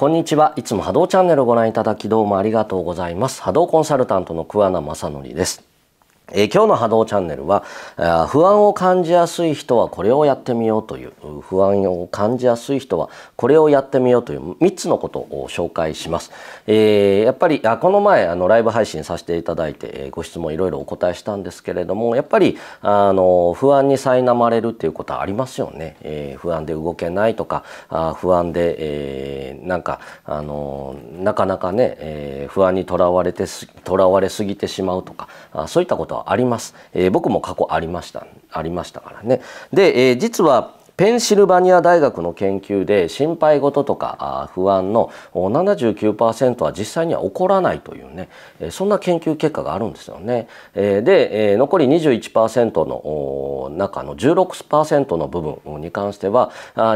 こんにちは。いつも波動チャンネルをご覧いただきどうもありがとうございます。波動コンサルタントの桑名正則です。えー、今日の波動チャンネルは不安を感じやすい人はこれをやってみようという不安を感じやすい人はこれをやってみようという3つのことを紹介します、えー、やっぱりあこの前あのライブ配信させていただいて、えご質問いろいろお答えしたんですけれどもやっぱりあの不安に苛まれるっていうことはありますよね、えー、不安で動けないとかあ不安で、えなんかあのなかなかね、え不安にとらわれてとらわれすぎてしまうとかあそういったことはあります、えー、僕も過去ありましたありましたからねで、えー、実はペンシルバニア大学の研究で心配事とか不安の79%は実際には起こらないというねそんな研究結果があるんですよね。で残り21%の中の16%の部分に関しては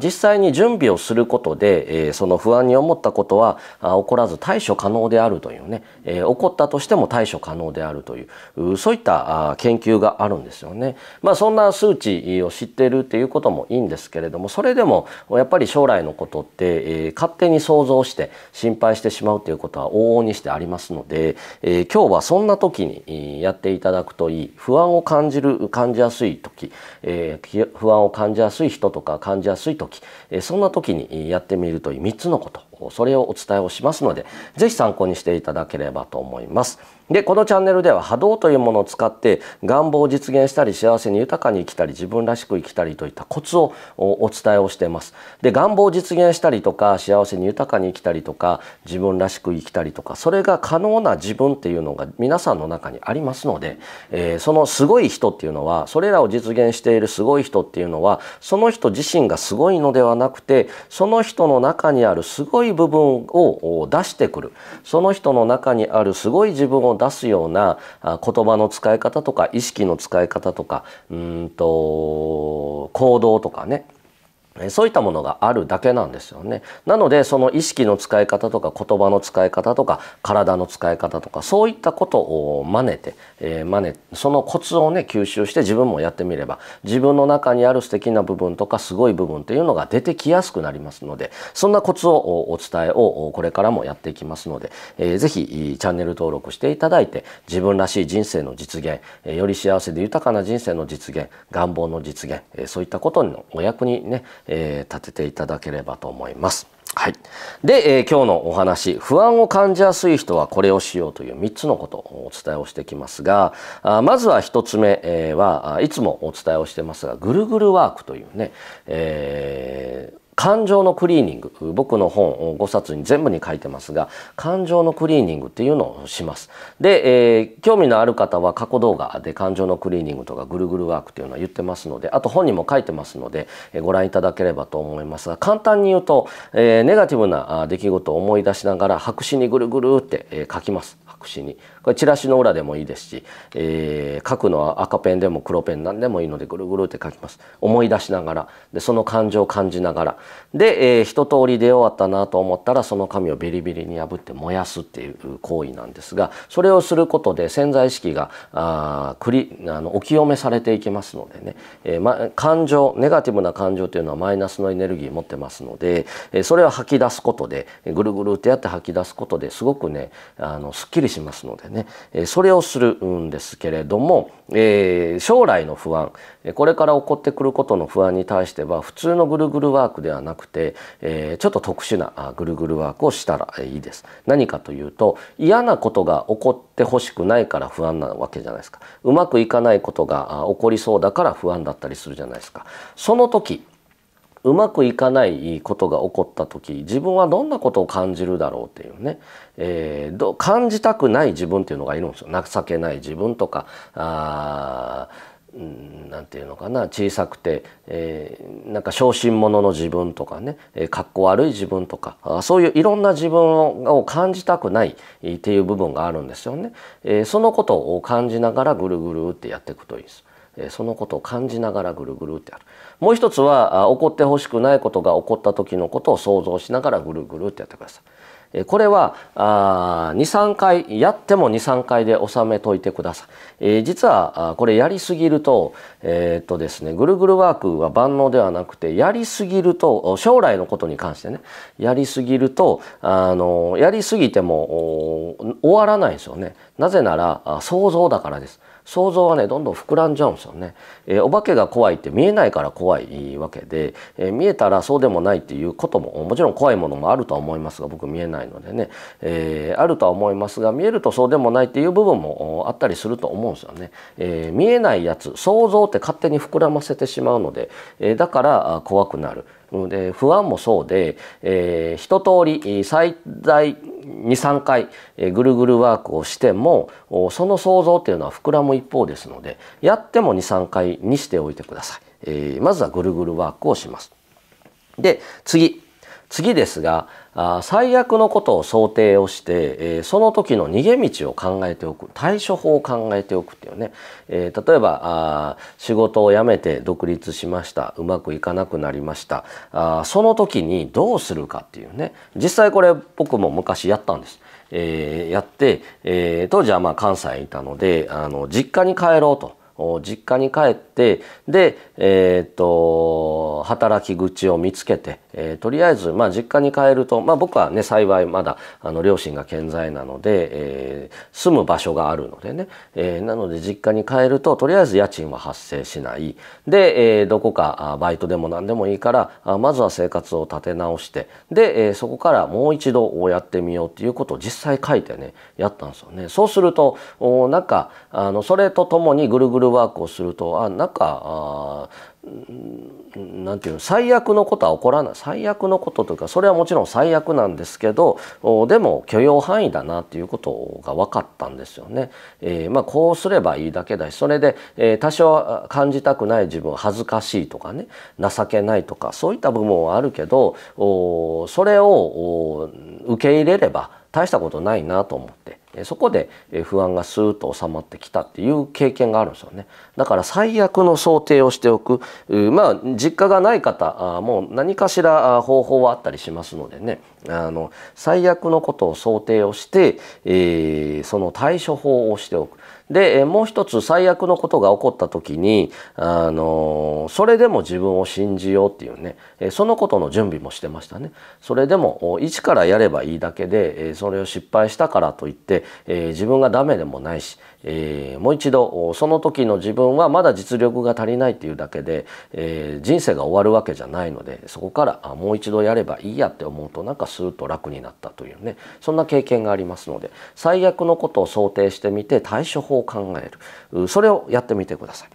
実際に準備をすることでその不安に思ったことは起こらず対処可能であるというね起こったとしても対処可能であるというそういった研究があるんですよね。まあ、そんな数値を知っているっていうこともいいですけれどもそれでもやっぱり将来のことって、えー、勝手に想像して心配してしまうということは往々にしてありますので、えー、今日はそんな時にやっていただくといい不安を感じる感じやすい時、えー、不安を感じやすい人とか感じやすい時、えそんな時にやってみるといい3つのことそれをお伝えをしますのでぜひ参考にしていただければと思います。でこのチャンネルでは波動というものを使って願望を実現したり幸せに豊かに生きたり自分らしく生きたりといったコツをお伝えをしています。で願望を実現したりとか幸せに豊かに生きたりとか自分らしく生きたりとかそれが可能な自分っていうのが皆さんの中にありますので、えー、そのすごい人っていうのはそれらを実現しているすごい人っていうのはその人自身がすごいのではなくてその人の中にあるすごいい部分を出してくるその人の中にあるすごい自分を出すような言葉の使い方とか意識の使い方とかうんと行動とかねそういったものがあるだけなんですよね。なのでその意識の使い方とか言葉の使い方とか体の使い方とかそういったことを真似て、えー、真似そのコツをね吸収して自分もやってみれば自分の中にある素敵な部分とかすごい部分っていうのが出てきやすくなりますのでそんなコツをお伝えをこれからもやっていきますので、えー、ぜひチャンネル登録していただいて自分らしい人生の実現、えー、より幸せで豊かな人生の実現願望の実現、えー、そういったことのお役にねえー、立てていただければと思います。はい。で、えー、今日のお話、不安を感じやすい人はこれをしようという3つのことをお伝えをしてきますが、あまずは1つ目、えはいつもお伝えをしてますが、ぐるぐるワークというね、えー感情のクリーニング僕の本5冊に全部に書いてますが感情のクリーニングっていうのをしますで、えー、興味のある方は過去動画で感情のクリーニングとかぐるぐるワークっていうのは言ってますのであと本にも書いてますので、えー、ご覧いただければと思いますが簡単に言うと、えー、ネガティブな出来事を思い出しながら白紙にぐるぐるって、え書きます白紙にこれチラシの裏でもいいですし、えー、書くのは赤ペンでも黒ペン何でもいいのでぐるぐるって書きます思い出しながらでその感情を感じながらで、えー、一通り出終わったなと思ったらその紙をビリビリに破って燃やすっていう行為なんですがそれをすることで潜在意識があくりあのお清めされていきますのでね、えーま、感情ネガティブな感情というのはマイナスのエネルギー持ってますので、えー、それを吐き出すことでぐるぐるってやって吐き出すことですごくねあのすっきりりしますのでね、えそれをするんですけれども、えー、将来の不安これから起こってくることの不安に対しては普通のぐるぐるワークではなくて、えー、ちょっと特殊なぐるぐるワークをしたらいいです。何かというと嫌なことが起こってほしくないから不安なわけじゃないですかうまくいかないことが起こりそうだから不安だったりするじゃないですか。その時うまくいかないことが起こった時自分はどんなことを感じるだろうっていうね、えー、ど感じたくない自分っていうのがいるんですよ情けない自分とかあなんていうのかな小さくて、えー、なんか小心者の自分とかね、えかっこ悪い自分とかあそういういろんな自分を感じたくないっていう部分があるんですよね、えー、そのことを感じながらぐるぐるってやっていくといいですそのことを感じながらぐるぐるってやるもう一つは起こってほしくないことが起こった時のことを想像しながらぐるぐるってやってくださいこれは23回やっても23回で収めといてください実はこれやりすぎるとえー、っとですねぐるぐるワークは万能ではなくてやりすぎると将来のことに関してねやりすぎるとあのやりすぎても終わらないんですよねなぜなら想像だからです想像はねどんどん膨らんじゃうんですよね、えー、お化けが怖いって見えないから怖いわけで、えー、見えたらそうでもないっていうことももちろん怖いものもあるとは思いますが僕見えないのでね、えー、あるとは思いますが見えるとそうでもないっていう部分もあったりすると思うんですよね、え見えないやつ想像って勝手に膨らませてしまうので、えだから怖くなる。で不安もそうで、えー、一通り最大23回ぐるぐるワークをしてもその想像というのは膨らむ一方ですのでやっても23回にしておいてください、えー、まずはぐるぐるワークをしますで次次ですが最悪のことを想定をして、えその時の逃げ道を考えておく対処法を考えておくっていうね、え例えばあ仕事を辞めて独立しましたうまくいかなくなりましたあその時にどうするかっていうね実際これ僕も昔やったんです。えやって、え当時はま関西にいたのであの実家に帰ろうと。実家に帰ってで、えー、っと働き口を見つけて、えー、とりあえず、まあ、実家に帰ると、まあ、僕はね幸いまだあの両親が健在なので、えー、住む場所があるのでね、えなので実家に帰るととりあえず家賃は発生しないで、えどこかバイトでも何でもいいからあまずは生活を立て直してで、えそこからもう一度やってみようっていうことを実際書いてねやったんですよね。そうするとおなんかあのそれとともにぐるぐるルワークをするとあなんかあなんていうの最悪のことは起こらない最悪のことというかそれはもちろん最悪なんですけどでも許容範囲だなということが分かったんですよね。えー、まあ、こうすればいいだけだしそれで、えー、多少感じたくない自分恥ずかしいとかね情けないとかそういった部分はあるけどそれを受け入れれば大したことないなと思ってそこで不安がスーッと収まってきたっていう経験があるんですよねだから最悪の想定をしておくまあ実家がない方もう何かしら方法はあったりしますのでねあの最悪のことを想定をして、えー、その対処法をしておくで、もう一つ最悪のことが起こった時に、あの、それでも自分を信じようっていうね、そのことの準備もしてましたね。それでも、一からやればいいだけで、それを失敗したからといって、自分がダメでもないし、もう一度、その時の自分はまだ実力が足りないっていうだけで、人生が終わるわけじゃないので、そこからもう一度やればいいやって思うと、なんかスーッと楽になったというね、そんな経験がありますので、最悪のことを想定してみて対処法を考えるそれをやってみてください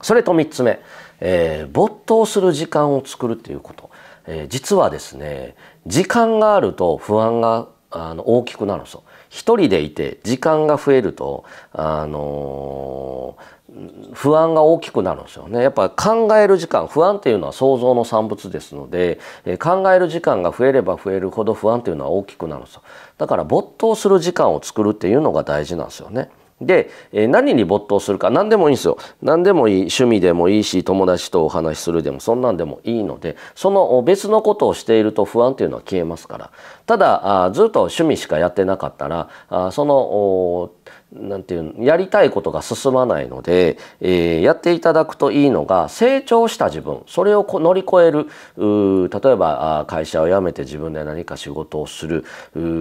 それと3つ目、えー、没頭する時間を作るということ、えー、実はですね時間があると不安があの大きくなるんですよ一人でいて時間が増えると、あのー、不安が大きくなるんですよね。やっぱ考える時間、不安っていうのは想像の産物ですので、えー、考える時間が増えれば増えるほど不安っていうのは大きくなるんですよ。だから没頭する時間を作るっていうのが大事なんですよね。で、えー、何に没頭するか何でもいいんですよ何でもいい趣味でもいいし友達とお話しするでもそんなんでもいいのでその別のことをしていると不安というのは消えますからただあずっと趣味しかやってなかったらあそのなんていうやりたいことが進まないので、えー、やっていただくといいのが成長した自分それを乗り越える例えば会社を辞めて自分で何か仕事をする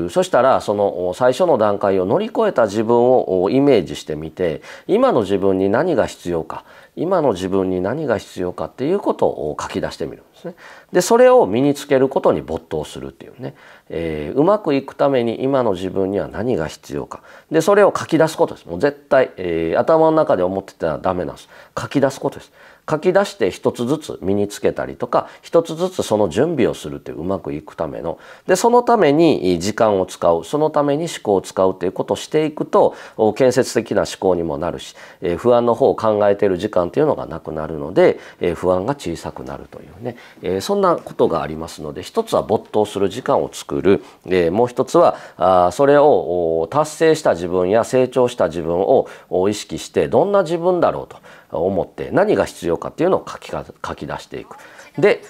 そしたらその最初の段階を乗り越えた自分をイメージしてみて今の自分に何が必要か今の自分に何が必要かっていうことを書き出してみる。ですね。でそれを身につけることに没頭するっていうね、えー、うまくいくために今の自分には何が必要かでそれを書き出すことですもう絶対、えー、頭の中で思ってたらダメなんです書き出すことです書き出して一つずつ身につけたりとか一つずつその準備をするってうまくいくためのでそのために時間を使うそのために思考を使うということをしていくと建設的な思考にもなるし、え不安の方を考えてる時間というのがなくなるので、え不安が小さくなるというね、えそんなことがありますので一つは没頭する時間を作る、えもう一つはあそれを達成した自分や成長した自分を意識してどんな自分だろうと。思って何が必要かっていうのを書きか書き出していく。で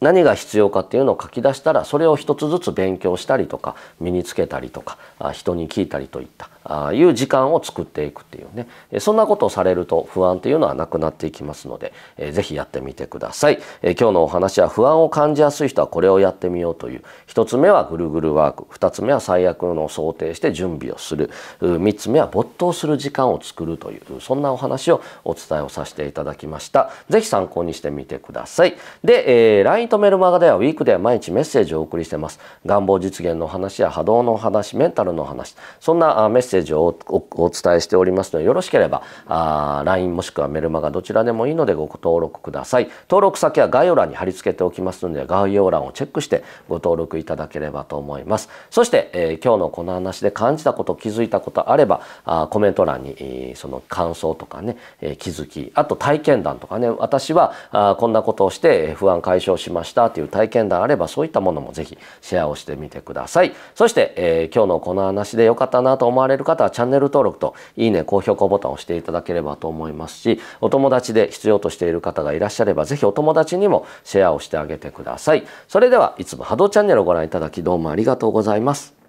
何が必要かっていうのを書き出したらそれを一つずつ勉強したりとか身につけたりとか人に聞いたりといったあいう時間を作っていくっていうねそんなことをされると不安っていうのはなくなっていきますので是非やってみてください今日のお話は不安を感じやすい人はこれをやってみようという1つ目はぐるぐるワーク2つ目は最悪のを想定して準備をする3つ目は没頭する時間を作るというそんなお話をお伝えをさせていただきました是非参考にしてみてくださいで、えー、LINE とメルマガではウィークでは毎日メッセージをお送りしてます願望実現の話や波動の話メンタルの話そんなメッセージセージをお伝えしておりますのでよろしければあ LINE もしくはメルマガどちらでもいいのでご登録ください登録先は概要欄に貼り付けておきますので概要欄をチェックしてご登録いただければと思いますそして、えー、今日のこの話で感じたこと気づいたことあればあコメント欄に、えー、その感想とかね、えー、気づきあと体験談とかね私はあこんなことをして不安解消しましたという体験談あればそういったものもぜひシェアをしてみてくださいそして、え今日のこの話で良かったなと思われるる方はチャンネル登録といいね、高評価ボタンを押していただければと思いますし、お友達で必要としている方がいらっしゃれば、ぜひお友達にもシェアをしてあげてください。それでは、いつも波動チャンネルをご覧いただきどうもありがとうございます。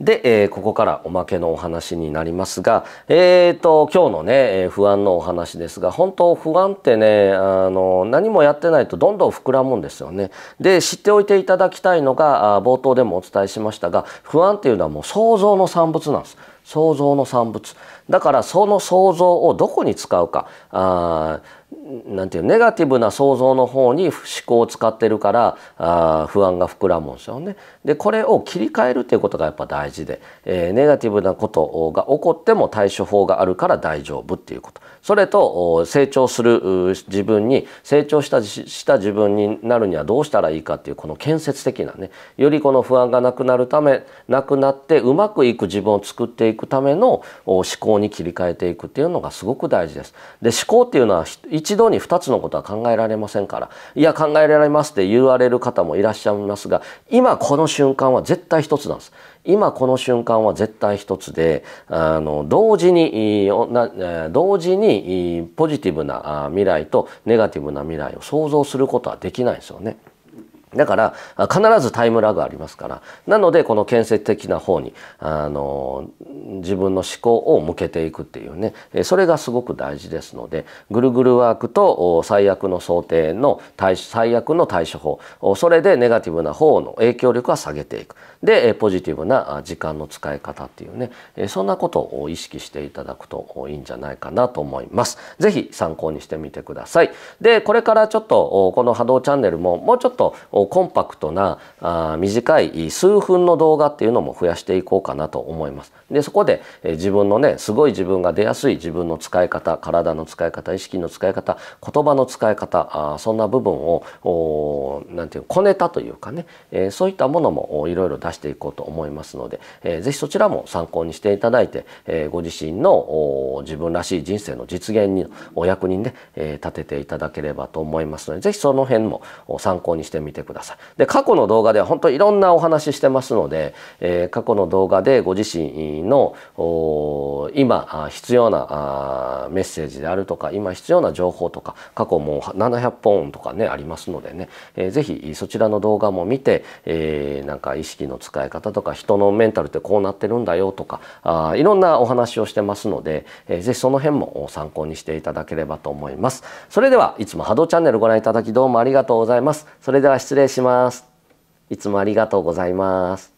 で、えー、ここからおまけのお話になりますが、えーと、今日のね、えー、不安のお話ですが本当不安ってねあの何もやってないとどんどん膨らむんですよね。で知っておいていただきたいのが冒頭でもお伝えしましたが不安っていうのはもう想像の産物なんです。想像の産物だからその想像をどこに使うかあなんていうネガティブな想像の方に思考を使ってるからあ不安が膨らむんですよね。でこれを切り替えるっていうことがやっぱ大事で、えー、ネガティブなことが起こっても対処法があるから大丈夫っていうことそれと成長する自分に成長したした自分になるにはどうしたらいいかっていうこの建設的なねよりこの不安がなくなるためなくなってうまくいく自分を作っていくための思考に切り替えていくっていうのがすごく大事です。で思考っていうのは一度に2つのことは考えられませんからいや考えられますって言われる方もいらっしゃいますが今この瞬間は絶対1つなんです。今この瞬間は絶対一つで、あの、同時に、同時にポジティブな未来とネガティブな未来を想像することはできないですよね。だから必ずタイムラグありますからなのでこの建設的な方にあの自分の思考を向けていくっていうねそれがすごく大事ですのでぐるぐるワークと最悪の想定の対最悪の対処法それでネガティブな方の影響力は下げていくでポジティブな時間の使い方っていうねそんなことを意識していただくといいんじゃないかなと思います。ぜひ参考にしてみてください。でこれからちょっとこの波動チャンネルももうちょっとコンパクトな短い数分の動画っていうのも増やしていこうかなと思います。でそこで自分のねすごい自分が出やすい自分の使い方体の使い方意識の使い方言葉の使い方そんな部分を何て言うこねたというかねそういったものもいろいろ出していこうと思いますので、えー、ぜひそちらも参考にしていただいて、えー、ご自身の自分らしい人生の実現にお役にね、え立てていただければと思いますので、ぜひその辺も参考にしてみてください。で、過去の動画では本当いろんなお話してますので、え過去の動画でご自身の今必要なメッセージであるとか、今必要な情報とか、過去もう700本とかね、ありますのでね、えー、ぜひそちらの動画も見て、えなんか意識の使い方とか人のメンタルってこうなってるんだよとかあいろんなお話をしてますので、えー、ぜひその辺も参考にしていただければと思いますそれではいつも波動チャンネルご覧いただきどうもありがとうございますそれでは失礼しますいつもありがとうございます